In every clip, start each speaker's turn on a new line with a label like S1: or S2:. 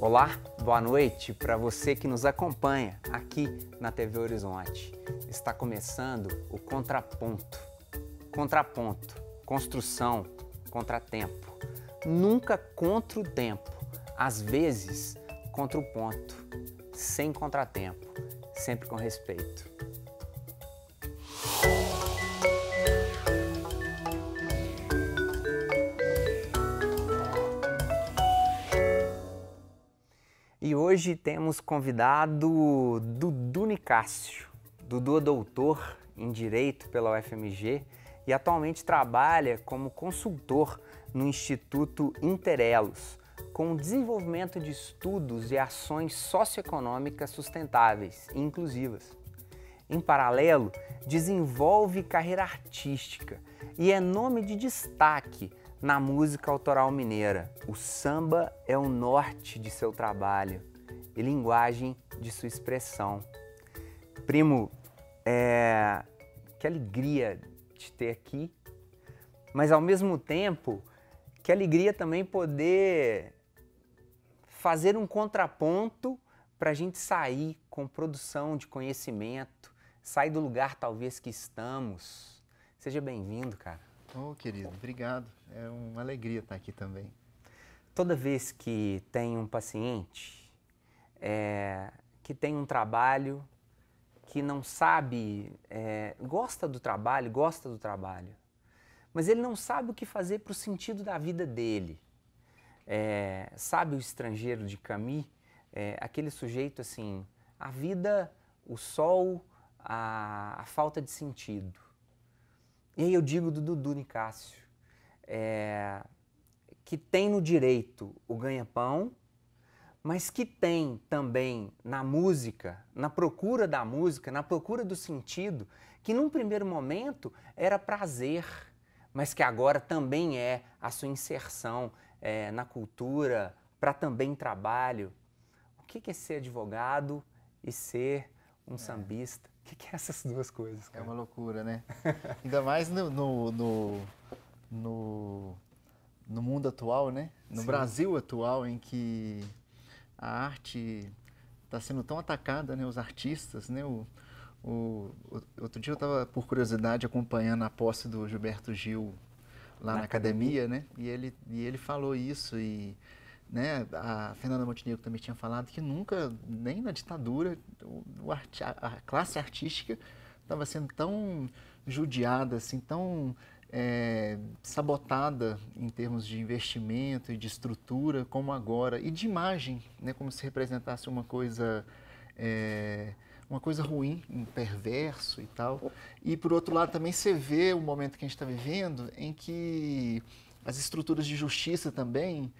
S1: Olá, boa noite para você que nos acompanha aqui na TV Horizonte. Está começando o Contraponto. Contraponto, construção, contratempo. Nunca contra o tempo, às vezes contra o ponto, sem contratempo, sempre com respeito. hoje temos convidado Dudu Nicásio. Dudu é doutor em Direito pela UFMG e atualmente trabalha como consultor no Instituto Interelos, com o desenvolvimento de estudos e ações socioeconômicas sustentáveis e inclusivas. Em paralelo, desenvolve carreira artística e é nome de destaque na música autoral mineira. O samba é o norte de seu trabalho e linguagem de sua expressão. Primo, é... que alegria te ter aqui, mas ao mesmo tempo, que alegria também poder fazer um contraponto para a gente sair com produção de conhecimento, sair do lugar talvez que estamos. Seja bem-vindo, cara. Ô, oh, querido, obrigado. É uma alegria estar aqui também. Toda vez que tem um paciente é, que tem um trabalho, que não sabe, é, gosta do trabalho, gosta do trabalho, mas ele não sabe o que fazer para o sentido da vida dele. É, sabe o estrangeiro de Camus, é, aquele sujeito assim, a vida, o sol, a, a, falta de sentido. E aí eu digo do Dudu Nicásio, é, que tem no direito o ganha-pão mas que tem também na música, na procura da música, na procura do sentido, que num primeiro momento era prazer, mas que agora também é a sua inserção é, na cultura, para também trabalho. O que é ser advogado e ser um é. sambista?
S2: O que é essas duas coisas? É cara? É uma loucura, né? Ainda mais no, no, no, no, no mundo atual, né? No Sim. Brasil atual, em que a arte está sendo tão atacada, né? Os artistas, né? O, o, outro dia eu estava, por curiosidade, acompanhando a posse do Gilberto Gil lá na, na academia, academia, né? E ele, e ele falou isso e né, a Fernanda Montenegro também tinha falado que nunca, nem na ditadura, o, a, a classe artística estava sendo tão judiada, assim, tão é, sabotada em termos de investimento e de estrutura, como agora, e de imagem, né, como se representasse uma coisa. É, uma coisa ruim, um perverso e tal. E por outro lado também você vê o momento que a gente está vivendo em que as estruturas de justiça também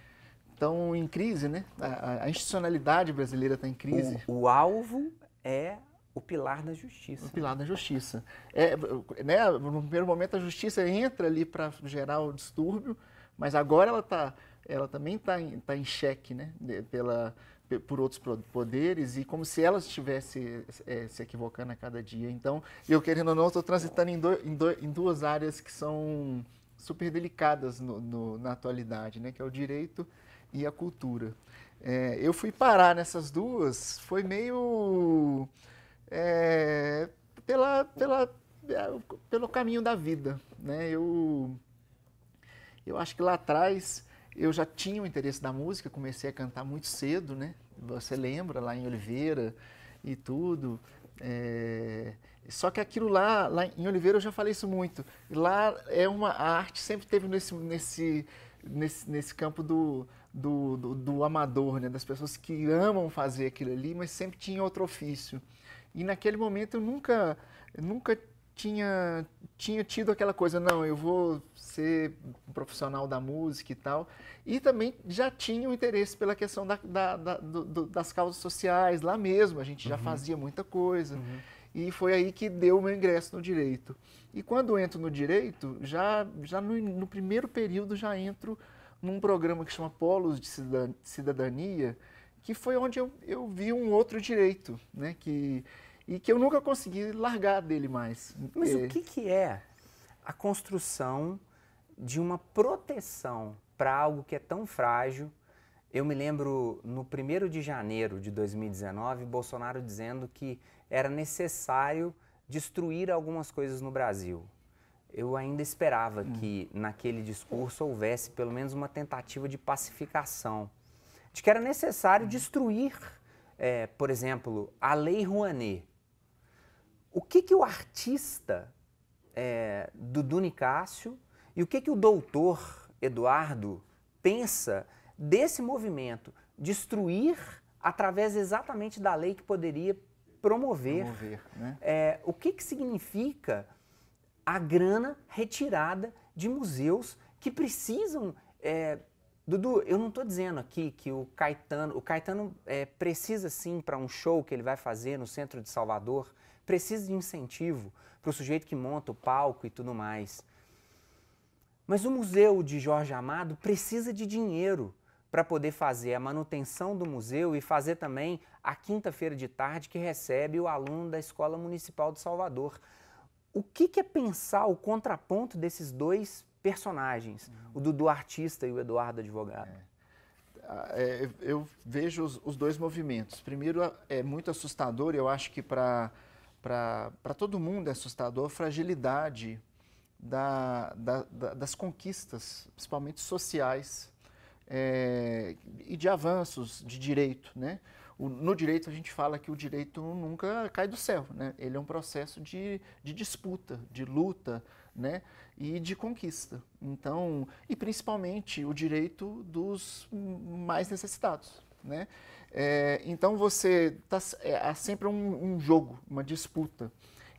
S2: estão em crise, né? A, a institucionalidade brasileira está em crise. O, o, alvo é o pilar da justiça. O pilar da justiça. É, né, no primeiro momento, a justiça entra ali para gerar o distúrbio, mas agora ela, tá, ela também está em, tá em xeque né, pela, por outros poderes e como se ela estivesse é, se equivocando a cada dia. Então, eu querendo ou não, estou transitando em, do, em, do, em, duas áreas que são super delicadas no, no, na atualidade, né, que é o direito e a cultura. É, eu fui parar nessas duas, foi meio é, pela, pela, é, pelo caminho da vida. Né? Eu, eu acho que lá atrás eu já tinha o interesse da música, comecei a cantar muito cedo, né? Você lembra, lá em Oliveira e tudo. É, só que aquilo lá, lá em Oliveira eu já falei isso muito. Lá é uma a arte sempre teve nesse nesse nesse, nesse campo do, do, do, do amador, né? Das pessoas que amam fazer aquilo ali, mas sempre tinha outro ofício. E naquele momento eu nunca, nunca tinha, tinha tido aquela coisa, não, eu vou ser um profissional da música e tal. E também já tinha o um interesse pela questão da, da, da do, das causas sociais, lá mesmo, a gente já uhum. fazia muita coisa. Uhum. E foi aí que deu o meu ingresso no direito. E quando entro no direito, já, já no, no primeiro período já entro num programa que chama Polos de Cidadania, que foi onde eu, eu vi um outro direito, né? Que, e que eu
S1: nunca consegui largar dele mais. Mas o que, que é a construção de uma proteção para algo que é tão frágil? Eu me lembro no 1 de janeiro de 2019, Bolsonaro dizendo que era necessário destruir algumas coisas no Brasil. Eu ainda esperava hum. que naquele discurso houvesse pelo menos uma tentativa de pacificação, de que era necessário hum. destruir, é, por exemplo, a Lei Rouanet, o que, que o artista é, Dudu Nicásio e o que, que o doutor Eduardo pensa desse movimento destruir através exatamente da lei que poderia promover, promover né? é, o que, que significa a grana retirada de museus que precisam. É, Dudu, eu não estou dizendo aqui que o Caetano, o Caetano é, precisa sim para um show que ele vai fazer no centro de Salvador precisa de incentivo para o sujeito que monta o palco e tudo mais. Mas o museu de Jorge Amado precisa de dinheiro para poder fazer a manutenção do museu e fazer também a quinta-feira de tarde que recebe o aluno da Escola Municipal de Salvador. O que, que é pensar o contraponto desses dois personagens, uhum. o Dudu artista e o Eduardo advogado? É. Ah, é,
S2: eu vejo os, os, dois movimentos. Primeiro, é muito assustador, eu acho que para para todo mundo é assustador a fragilidade da, da, da, das conquistas, principalmente sociais, é, e de avanços de direito. Né? O, no direito, a gente fala que o direito nunca cai do céu, né? ele é um processo de, de disputa, de luta né? e de conquista. Então, e principalmente o direito dos mais necessitados. Né? É, então você tá, é, há sempre um, um, jogo, uma disputa.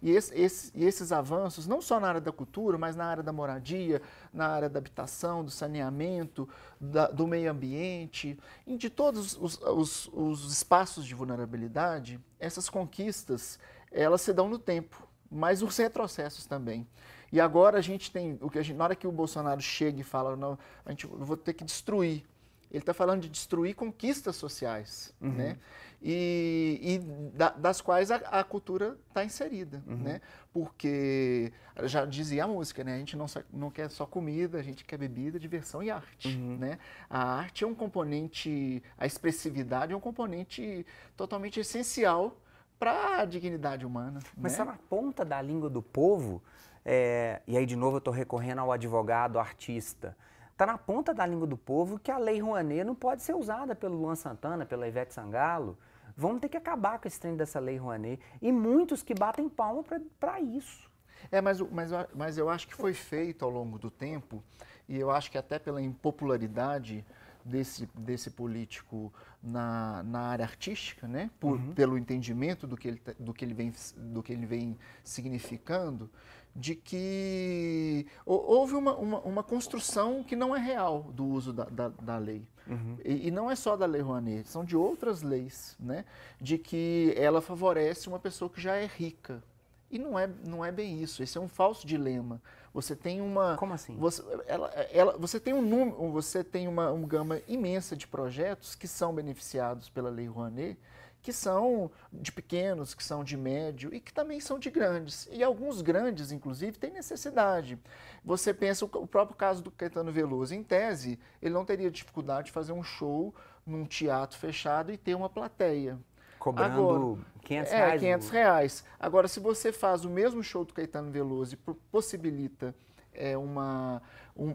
S2: E, esse, esse, e, esses avanços, não só na área da cultura, mas na área da moradia, na área da habitação, do saneamento, da, do meio ambiente, e de todos os, os, os espaços de vulnerabilidade, essas conquistas, elas se dão no tempo, mas os retrocessos também. E agora a gente tem, o que a gente, na hora que o Bolsonaro chega e fala, não, a gente, vou ter que destruir ele está falando de destruir conquistas sociais, uhum. né? E, e da, das quais a, a cultura está inserida, uhum. né? Porque já dizia a música, né? A gente não, não quer só comida, a gente quer bebida, diversão e arte, uhum. né? A arte é um componente, a expressividade é um componente totalmente essencial para a dignidade
S1: humana. Mas está né? Tá na ponta da língua do povo. É, e aí de novo eu estou recorrendo ao advogado, ao artista. Está na ponta da língua do povo que a Lei Rouanet não pode ser usada pelo Luan Santana, pela Ivete Sangalo. Vamos ter que acabar com esse trem dessa Lei Rouanet. E muitos que batem palma para isso. É, mas, mas, mas eu acho que foi feito ao longo do
S2: tempo, e eu acho que até pela impopularidade desse, desse político na, na área artística, né? Por, uhum. pelo entendimento do que, ele, tá, do, que ele vem, do que ele vem significando, de que houve uma, uma, uma construção que não é real do uso da, da, da lei. Uhum. E, e, não é só da Lei Rouanet, são de outras leis, né? De que ela favorece uma pessoa que já é rica. E não é, não é bem isso, esse é um falso dilema você tem uma. Como assim? Você, ela, ela, você tem um número, você tem uma, uma gama imensa de projetos que são beneficiados pela Lei Rouanet, que são de pequenos, que são de médio e que também são de grandes. E alguns grandes, inclusive, têm necessidade. Você pensa o próprio caso do Caetano Veloso. Em tese, ele não teria dificuldade de fazer um show num teatro fechado e ter uma plateia. Cobrando Agora, 500 é, reais. É, 500 reais. Agora, se você faz o mesmo show do Caetano Veloso e possibilita é, uma, um,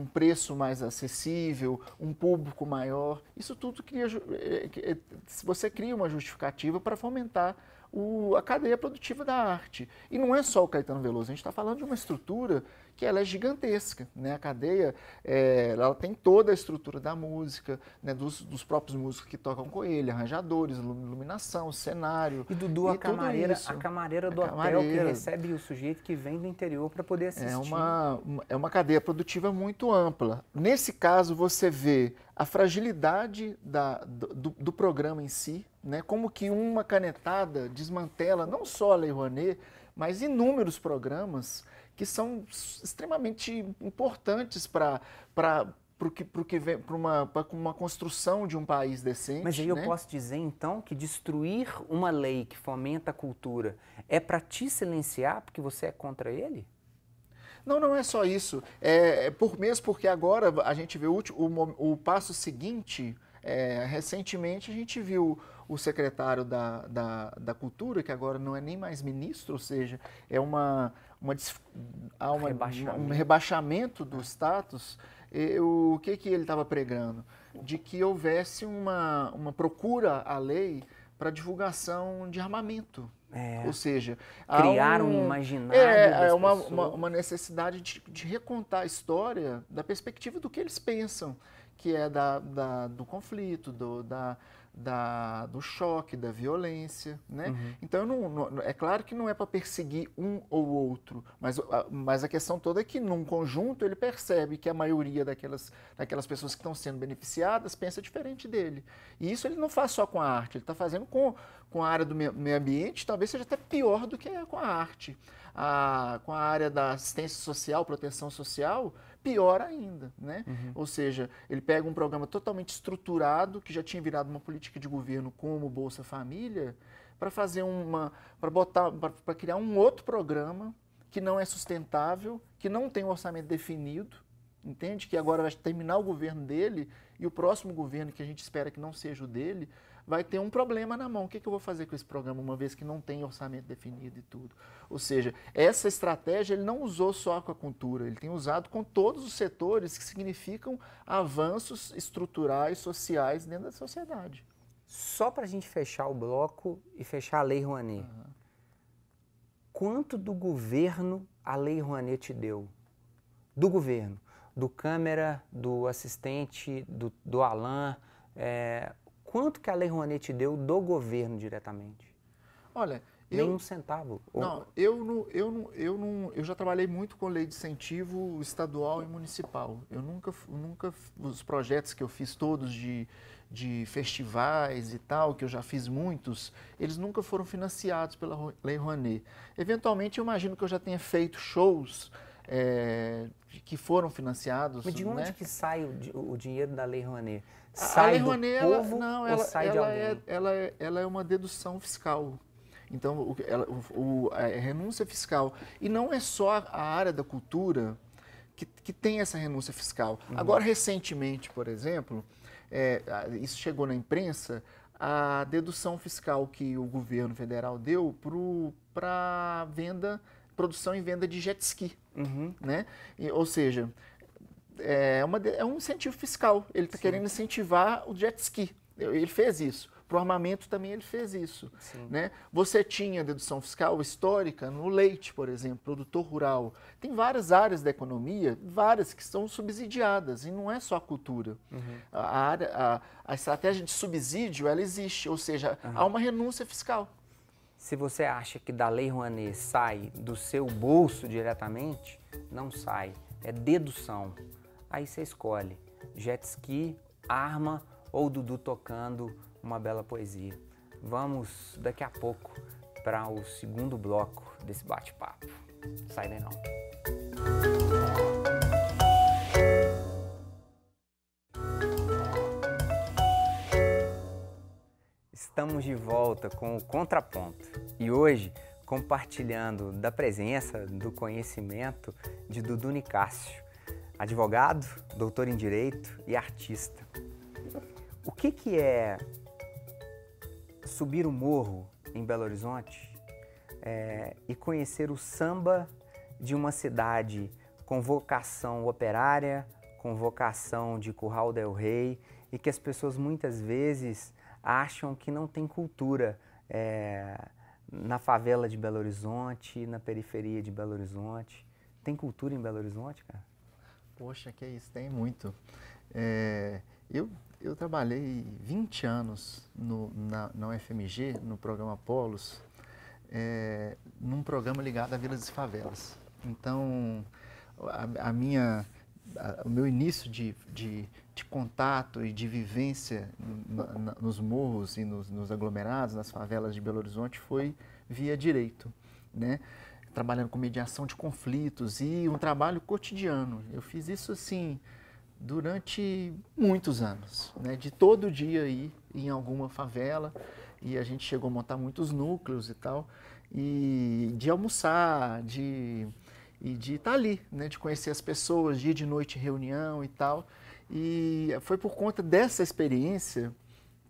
S2: um, preço mais acessível, um público maior, isso tudo cria. É, é, se você cria uma justificativa para fomentar o, a cadeia produtiva da arte. E não é só o Caetano Veloso, a gente está falando de uma estrutura que ela é gigantesca, né? A cadeia, é, ela tem toda a estrutura da música, né? Dos, dos, próprios músicos que tocam com ele, arranjadores, iluminação, cenário. E Dudu, e a, camareira, a
S1: camareira do a camareira. hotel que recebe o sujeito que vem do interior para poder é assistir. É uma,
S2: é uma cadeia produtiva muito ampla. Nesse caso, você vê a fragilidade da, do, do programa em si, né? Como que uma canetada desmantela não só a Lei Rouanet, mas inúmeros programas que são extremamente importantes para para que, que para uma, uma construção de um país
S1: decente. Mas aí né? eu posso dizer então que destruir uma lei que fomenta a cultura é para te silenciar porque você é contra ele? Não, não é só isso.
S2: É, é por mesmo porque agora a gente vê o, o, o passo seguinte. É, recentemente a gente viu o secretário da, da, da Cultura, que agora não é nem mais ministro, ou seja, é uma uma, há uma, rebaixamento. um rebaixamento do status, eu, o que, que ele estava pregando? De que houvesse uma, uma procura à lei para divulgação de armamento. É. Ou seja, criar um, um, imaginário. É, é uma, uma, uma, necessidade de, de, recontar a história da perspectiva do que eles pensam, que é da, da do conflito, do, da, da, do choque, da violência, né? Uhum. Então, não, não, é claro que não é para perseguir um ou outro, mas a, mas a questão toda é que, num conjunto, ele percebe que a maioria daquelas, daquelas pessoas que estão sendo beneficiadas pensa diferente dele. E isso ele não faz só com a arte, ele está fazendo com, com a área do meio, meio ambiente, talvez seja até pior do que é com a arte. A, com a área da assistência social, proteção social, pior ainda, né? Uhum. Ou seja, ele pega um programa totalmente estruturado que já tinha virado uma política de governo como Bolsa Família para fazer uma, para botar, para criar um outro programa que não é sustentável, que não tem um orçamento definido, entende? Que agora vai terminar o governo dele e o próximo governo que a gente espera que não seja o dele vai ter um problema na mão. O que, que eu vou fazer com esse programa, uma vez que não tem orçamento definido e tudo? Ou seja, essa estratégia ele não usou só com a cultura, ele tem usado com todos os setores que significam avanços estruturais, sociais dentro da sociedade.
S1: Só para a gente fechar o bloco e fechar a Lei Rouanet. Uhum. Quanto do governo a Lei Rouanet te deu? Do governo do câmera, do assistente, do, do Alain, é, eh, quanto que a Lei Rouanet te deu do governo diretamente?
S2: Olha, Nenhum centavo. Não, eu não, eu não, eu não, eu já trabalhei muito com lei de incentivo estadual e municipal. Eu nunca, nunca os projetos que eu fiz todos de, de festivais e tal, que eu já fiz muitos, eles nunca foram financiados pela Lei Rouanet. Eventualmente, eu imagino que eu já tenha feito shows é, que foram financiados. Mas de onde né? que sai o, o dinheiro da Lei Rouanet? sai a é do povo ela, não, ela, sai ela de alguém? É, ela, é, ela é uma dedução fiscal. Então, o, ela, o, a é renúncia fiscal. E não é só a área da cultura que, que tem essa renúncia fiscal. Uhum. Agora, recentemente, por exemplo, é, isso chegou na imprensa, a dedução fiscal que o governo federal deu para venda, produção e venda de jet ski. Uhum. Né? E, ou seja, é, uma, é um incentivo fiscal. Ele está querendo incentivar o jet ski. Ele fez isso. Para o armamento também ele fez isso. Né? Você tinha dedução fiscal histórica no leite, por exemplo, produtor rural. Tem várias áreas da economia, várias que são subsidiadas, e não é só a cultura. Uhum. A, área, a, a, estratégia de
S1: subsídio ela existe, ou seja, uhum. há uma renúncia fiscal. Se você acha que da Lei Rouanet sai do seu bolso diretamente, não sai. É dedução. Aí você escolhe jet ski, arma ou Dudu tocando uma bela poesia. Vamos daqui a pouco para o segundo bloco desse bate-papo. Sai daí não. Estamos de volta com o Contraponto e hoje compartilhando da presença, do conhecimento de Dudu Nicásio, advogado, doutor em direito e artista. O que, que é subir o um morro em Belo Horizonte é, e conhecer o samba de uma cidade com vocação operária, com vocação de Curral del Rei e que as pessoas muitas vezes acham que não tem cultura é, na favela de Belo Horizonte, na periferia de Belo Horizonte. Tem cultura em Belo Horizonte, cara?
S2: Poxa, que isso, tem muito.
S1: É, eu, eu trabalhei
S2: 20 anos no, na, na UFMG, no programa Polos, é, num programa ligado a vilas e favelas. Então, a, a minha, a, o meu início de, de, de, contato e de vivência na, na, nos morros e nos, nos aglomerados, nas favelas de Belo Horizonte, foi via direito, né? trabalhando com mediação de conflitos e um trabalho cotidiano. Eu fiz isso assim durante muitos anos, né? de todo dia ir em alguma favela e a gente chegou a montar muitos núcleos e tal, e de almoçar, de e de estar tá ali, né? de conhecer as pessoas, de ir de noite reunião e tal. E foi por conta dessa experiência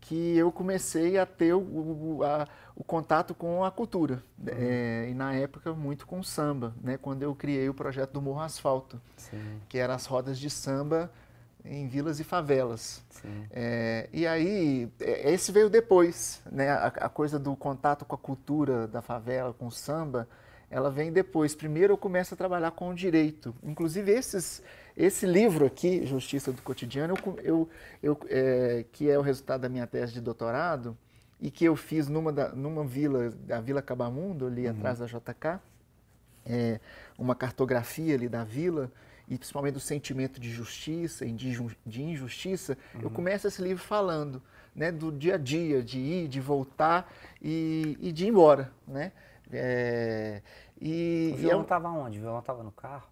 S2: que eu comecei a ter o, o, a, o contato com a cultura. Né? Uhum. É, e na época, muito com samba, né? quando eu criei o projeto do Morro Asfalto, Sim. que era as rodas de samba em vilas e favelas. É, e aí, é, esse veio depois, né? A, a, coisa do contato com a cultura da favela, com o samba, ela vem depois. Primeiro eu começo a trabalhar com o direito. Inclusive, esses, esse livro aqui, Justiça do Cotidiano, eu, eu, eu é, que é o resultado da minha tese de doutorado e que eu fiz numa, da, numa vila, a Vila Cabamundo, ali uhum. atrás da JK, é, uma cartografia ali da vila e principalmente do sentimento de justiça e de, injustiça, uhum. eu começo esse livro falando né, do dia a dia, de ir, de voltar e, e de ir embora. Né?
S1: É, e, o violão
S2: estava é onde? O violão estava no carro?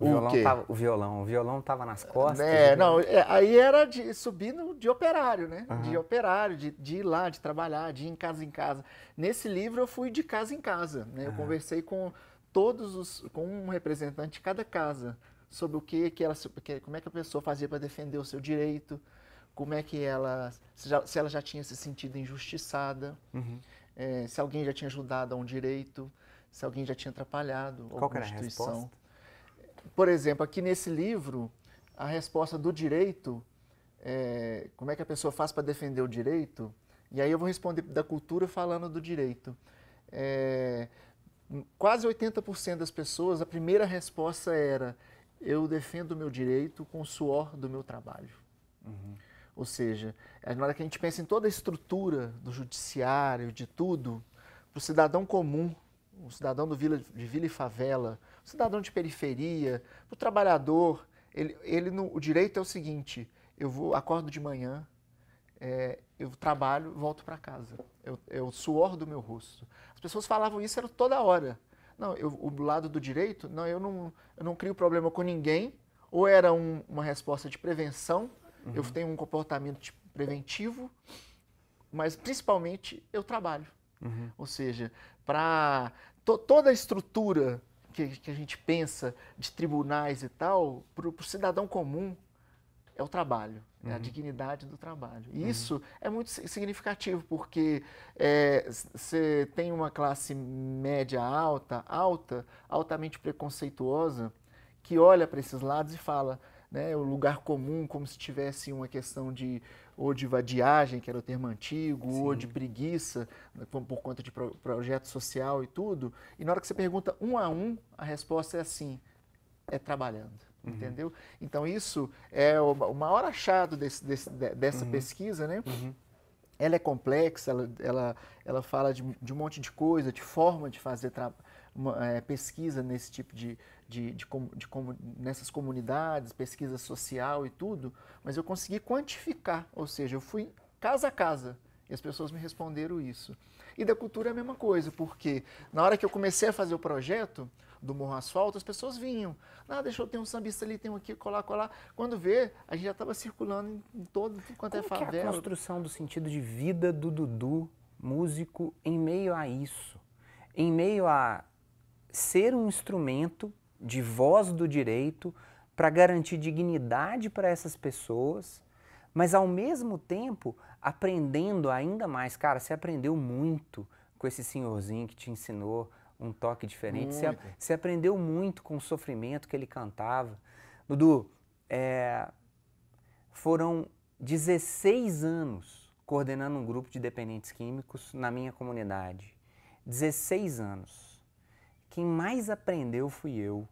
S1: O, o violão, Tava, o violão, o violão tava nas costas. É, não, é,
S2: aí era de, subindo de operário, né? Uhum. De operário, de, de, ir lá, de trabalhar, de ir em casa em casa. Nesse livro eu fui de casa em casa, né? Eu uhum. conversei com todos os, com um representante de cada casa sobre o que que ela, como é que a pessoa fazia para defender o seu direito, como é que ela, se, já, se ela já tinha se sentido injustiçada, uhum. é, se alguém já tinha ajudado a um direito, se alguém já tinha atrapalhado. Qual que era a resposta? por exemplo, aqui nesse livro, a resposta do direito, é, como é que a pessoa faz para defender o direito, e aí eu vou responder da cultura falando do direito. É, quase 80% das pessoas, a primeira resposta era: eu defendo o meu direito com o suor do meu trabalho. Uhum. Ou seja, é, na hora que a gente pensa em toda a estrutura do judiciário, de tudo, para o cidadão comum, o cidadão do vila, de vila e favela, cidadão de periferia, para o trabalhador. Ele, ele no, o direito é o seguinte: eu vou acordo de manhã, é, eu trabalho, volto para casa. É o suor do meu rosto. As pessoas falavam isso era toda hora. Não, eu, o lado do direito, não, eu não, eu não crio problema com ninguém. Ou era um, uma resposta de prevenção, uhum. eu tenho um comportamento preventivo, mas principalmente eu trabalho. Uhum. Ou seja, para to, toda a estrutura que, que a gente pensa de tribunais e tal, para o cidadão comum é o trabalho, uhum. é a uhum. dignidade do trabalho. E uhum. isso é muito significativo, porque você é, tem uma classe média alta, alta, altamente preconceituosa, que olha para esses lados e fala, né, o lugar comum como se tivesse uma questão de ou de vadiagem, que era o termo antigo, Sim. ou de preguiça, né, por conta de projeto social e tudo. E na hora que você pergunta um a um, a resposta é assim: é trabalhando. Uhum. Entendeu? Então, isso é o, maior achado desse, desse, dessa uhum. pesquisa, né? Uhum ela é complexa, ela, ela, ela fala de, de, um monte de coisa, de forma de fazer trabalho uma, é, pesquisa nesse tipo de, de, de, de, nessas comunidades, pesquisa social e tudo, mas eu consegui quantificar, ou seja, eu fui casa a casa e as pessoas me responderam isso. E da cultura é a mesma coisa, porque na hora que eu comecei a fazer o projeto do Morro Asfalto, as pessoas vinham. Ah, deixa eu ter um sambista ali, tem um aqui, colar, colar. Quando vê, a gente já estava circulando em todo quanto é Como é favela. Que é a
S1: construção do sentido de vida do Dudu, músico, em meio a isso? Em meio a ser um instrumento de voz do direito para garantir dignidade para essas pessoas, mas ao mesmo tempo aprendendo ainda mais. Cara, você aprendeu muito com esse senhorzinho que te ensinou um toque diferente. Você, você, aprendeu muito com o sofrimento que ele cantava. Dudu, é, foram 16 anos coordenando um grupo de dependentes químicos na minha comunidade. 16 anos. Quem mais aprendeu fui eu.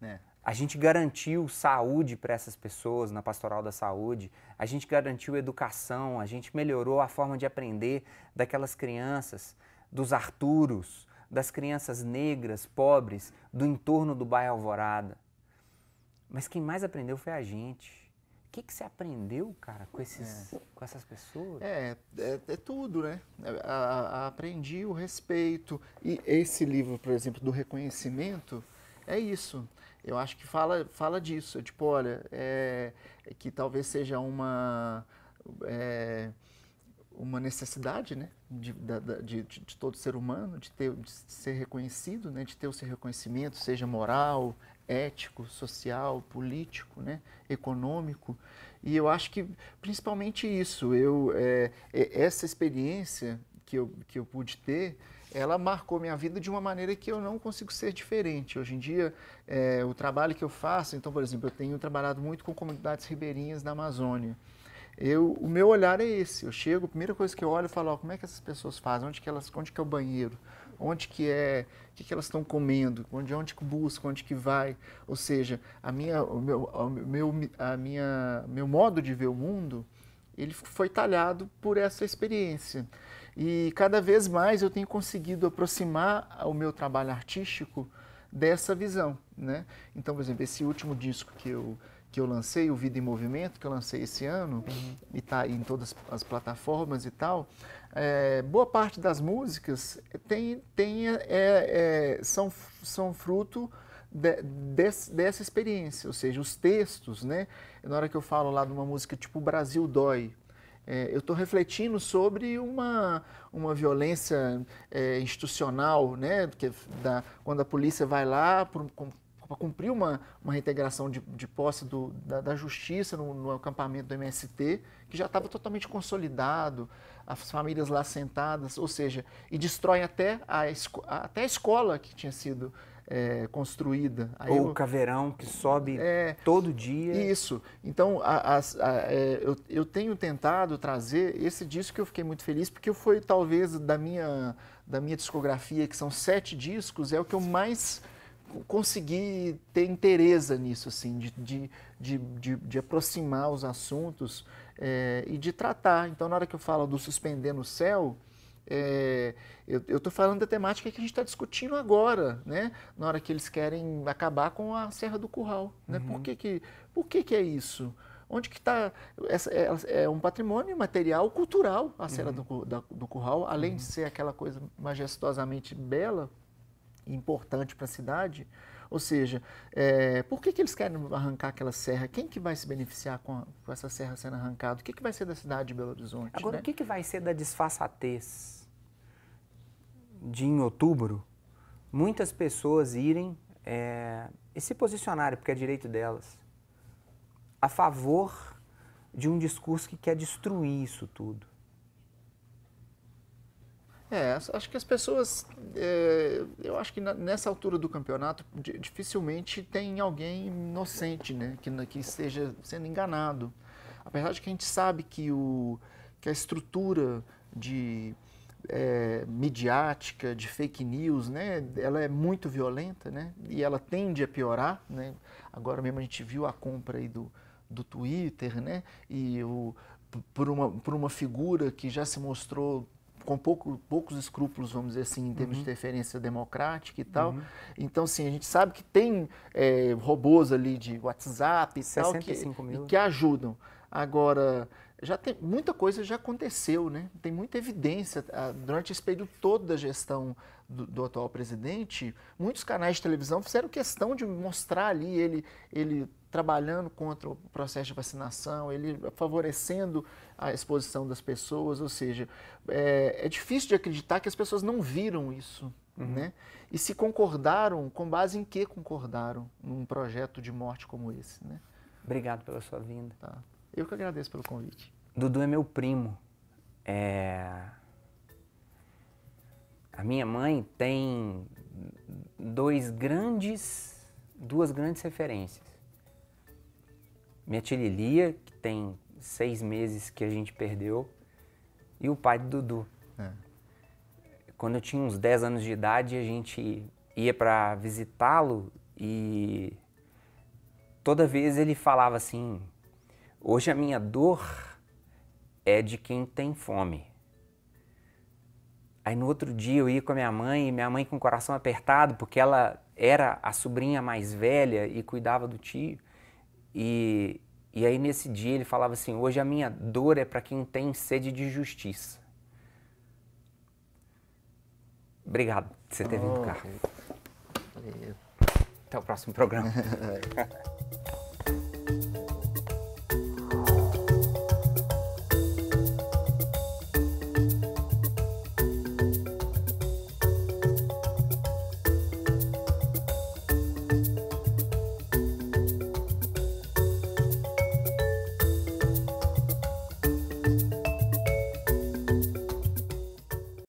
S1: É. A gente garantiu saúde para essas pessoas na pastoral da saúde, a gente garantiu educação, a gente melhorou a forma de aprender daquelas crianças, dos Arturos, das crianças negras, pobres, do entorno do bairro Alvorada. Mas quem mais aprendeu foi a gente. O que, que você aprendeu, cara, com, esses, é. com essas pessoas?
S2: É, é, é tudo, né? A, a, aprendi o respeito. E esse livro, por exemplo, do reconhecimento, é isso. Eu acho que fala, fala disso. É tipo, olha, é, é, que talvez seja uma, é, uma necessidade, né? De, da, de, de, todo ser humano, de, ter, de ser reconhecido, né? De ter o seu reconhecimento, seja moral, ético, social, político, né, econômico. E eu acho que principalmente isso, eu, é, é, essa experiência que eu, que eu pude ter, ela marcou minha vida de uma maneira que eu não consigo ser diferente. Hoje em dia, é, o trabalho que eu faço, então, por exemplo, eu tenho trabalhado muito com comunidades ribeirinhas da Amazônia. Eu, o meu olhar é esse. Eu chego, a primeira coisa que eu olho, eu falo, ó, como é que essas pessoas fazem? Onde que elas, onde que é o banheiro? onde que é, o que, que elas estão comendo, onde, onde que busca, onde que vai. Ou seja, a minha, o meu, meu, a minha, meu modo de ver o mundo, ele foi talhado por essa experiência. E cada vez mais eu tenho conseguido aproximar o meu trabalho artístico dessa visão, né? Então, por exemplo, esse último disco que eu que eu lancei, o Vida em Movimento, que eu lancei esse ano, uhum. e está em todas as plataformas e tal, é, boa parte das músicas tem, tem, é, é, são, são fruto de, dessa experiência, ou seja, os textos, né? Na hora que eu falo lá de uma música tipo Brasil Dói, é, eu estou refletindo sobre uma, uma violência é, institucional, né? Que, é da, quando a polícia vai lá pro, com, para cumprir uma, uma reintegração de, de posse do, da, da, justiça no, no acampamento do MST, que já estava totalmente consolidado, as famílias lá sentadas, ou seja, e destrói até a, até a escola que tinha sido é, construída. Aí Ou o caveirão que sobe é, todo dia. Isso. Então, a, a, a, é, eu, eu, tenho tentado trazer esse disco que eu fiquei muito feliz, porque foi talvez da minha, da minha discografia, que são sete discos, é o que eu mais consegui ter interesse nisso, assim, de, de, de, de, de aproximar os assuntos é, e de tratar. Então, na hora que eu falo do suspender no céu, é, eu estou falando da temática que a gente está discutindo agora, né? Na hora que eles querem acabar com a Serra do Curral, né? Uhum. Por, que, que, por que, que é isso? Onde que está... É, é, um patrimônio material cultural a Serra uhum. do, da, do Curral, além uhum. de ser aquela coisa majestosamente bela, importante para a cidade. Ou seja, é, por que, que eles querem arrancar aquela serra? Quem que vai se beneficiar com, a, com essa serra sendo arrancada? O que, que vai ser da cidade de Belo Horizonte? Agora, né? o que,
S1: que vai ser da disfarçatez de, em outubro, muitas pessoas irem é, e se posicionarem, porque é direito delas, a favor de um discurso que quer destruir isso tudo?
S2: É, acho que as pessoas, é, eu acho que nessa altura do campeonato dificilmente tem alguém inocente, né, que, que esteja sendo enganado. Apesar de que a gente sabe que, o, que a estrutura de é, midiática, de fake news, né, ela é muito violenta, né, e ela tende a piorar, né. Agora mesmo a gente viu a compra aí do, do Twitter, né, e o, por uma, por uma figura que já se mostrou com pouco, poucos escrúpulos, vamos dizer assim, em termos uhum. de interferência democrática e tal. Uhum. Então, sim, a gente sabe que tem é, robôs ali de WhatsApp e tal que, que ajudam. Agora, já tem muita coisa já aconteceu, né? Tem muita evidência a, durante esse período todo da gestão do, do, atual presidente. Muitos canais de televisão fizeram questão de mostrar ali ele ele trabalhando contra o processo de vacinação, ele favorecendo a exposição das pessoas, ou seja, é, é difícil de acreditar que as pessoas não viram isso, uhum. né? E se concordaram, com base em que concordaram num projeto de morte como esse, né?
S1: Obrigado pela sua vinda. Tá. Eu que agradeço pelo convite. Dudu é meu primo. É... A minha mãe tem dois grandes, duas grandes referências minha tia Lilia, que tem seis meses que a gente perdeu, e o pai do Dudu. É. Quando eu tinha uns 10 anos de idade, a gente ia para visitá-lo e toda vez ele falava assim: Hoje a minha dor é de quem tem fome. Aí no outro dia eu ia com a minha mãe, e minha mãe com o coração apertado, porque ela era a sobrinha mais velha e cuidava do tio. E, e aí nesse dia ele falava assim: hoje a minha dor é para quem tem sede de justiça. Obrigado por você ter oh, vindo cá. Okay. Oh, Até o próximo programa.